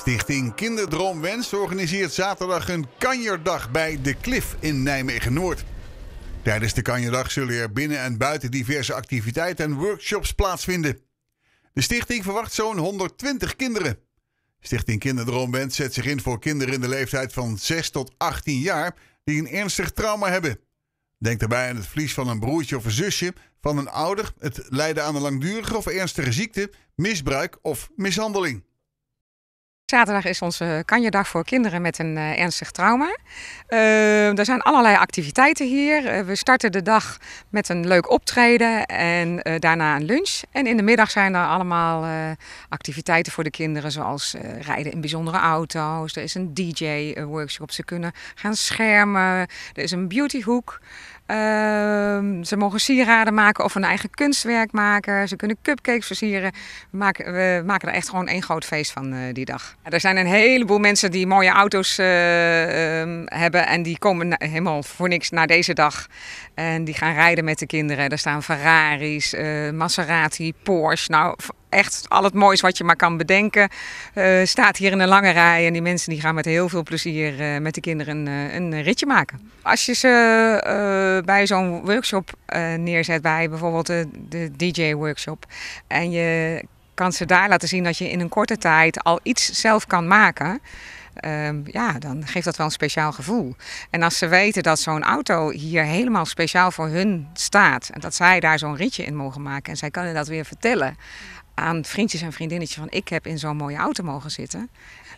Stichting Kinderdroomwens organiseert zaterdag een kanjerdag bij De Klif in Nijmegen-Noord. Tijdens de kanjerdag zullen er binnen en buiten diverse activiteiten en workshops plaatsvinden. De stichting verwacht zo'n 120 kinderen. Stichting Kinderdroomwens zet zich in voor kinderen in de leeftijd van 6 tot 18 jaar die een ernstig trauma hebben. Denk daarbij aan het verlies van een broertje of een zusje, van een ouder, het lijden aan een langdurige of ernstige ziekte, misbruik of mishandeling. Zaterdag is onze kanjerdag voor kinderen met een eh, ernstig trauma. Uh, er zijn allerlei activiteiten hier. Eh, we starten de dag met een leuk optreden en eh, daarna een lunch. En in de middag zijn er allemaal activiteiten voor de kinderen, zoals rijden in bijzondere auto's. Er is een DJ-workshop. Ze kunnen gaan schermen. Er is een beautyhoek. Ehm, ze mogen sieraden maken of een eigen kunstwerk maken. Ze kunnen cupcakes versieren. We maken, we maken er echt gewoon één groot feest van eh, die dag. Er zijn een heleboel mensen die mooie auto's eh, ehm, hebben en die komen helemaal voor niks naar deze dag. En die gaan rijden met de kinderen. Er staan Ferraris, eh, Maserati, Porsche. Nou, echt al het moois wat je maar kan bedenken. Eh, staat hier in een lange rij en die mensen die gaan met heel veel plezier eh, met de kinderen een, eh, een, ritje maken. Als je ze bij zo'n workshop neerzet, bij bijvoorbeeld de, de DJ-workshop, en je kan ze daar laten zien dat je in een korte tijd al iets zelf kan maken. Ehm, ja, dan geeft dat wel een speciaal gevoel. En als ze weten dat zo'n auto hier helemaal speciaal voor hun staat en dat zij daar zo'n ritje in mogen maken en zij kunnen dat weer vertellen aan vriendjes en vriendinnetjes van ik heb in zo'n mooie auto mogen zitten.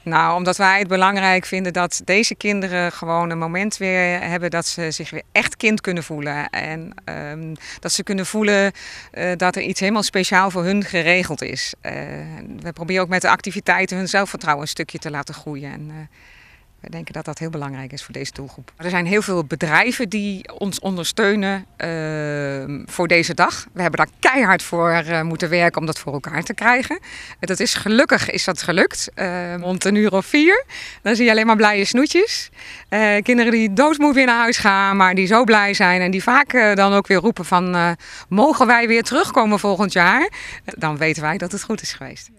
Nou, omdat wij het belangrijk vinden dat deze kinderen gewoon een moment weer hebben dat ze zich weer echt kind kunnen voelen. En ehm, dat ze kunnen voelen eh, dat er iets helemaal speciaal voor hun geregeld is. Eh, we proberen ook met de activiteiten hun zelfvertrouwen een stukje te laten groeien. En, eh, wij denken dat dat heel belangrijk is voor deze doelgroep. Er zijn heel veel bedrijven die ons ondersteunen ehm, voor deze dag. We hebben daar keihard voor eh, moeten werken om dat voor elkaar te krijgen. Dat is gelukkig is dat gelukt. Uh, rond een uur of vier. Dan zie je alleen maar blije snoetjes. Eh, kinderen die doodmoe weer naar huis gaan, maar die zo blij zijn. En die vaak eh, dan ook weer roepen van mogen wij weer terugkomen volgend jaar? Dan weten wij dat het goed is geweest.